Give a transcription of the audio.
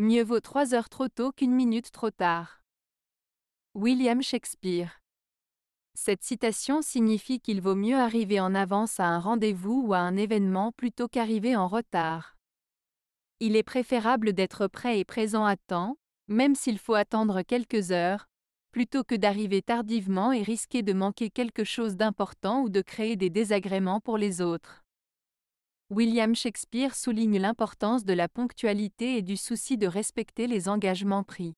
Mieux vaut trois heures trop tôt qu'une minute trop tard. William Shakespeare. Cette citation signifie qu'il vaut mieux arriver en avance à un rendez-vous ou à un événement plutôt qu'arriver en retard. Il est préférable d'être prêt et présent à temps, même s'il faut attendre quelques heures, plutôt que d'arriver tardivement et risquer de manquer quelque chose d'important ou de créer des désagréments pour les autres. William Shakespeare souligne l'importance de la ponctualité et du souci de respecter les engagements pris.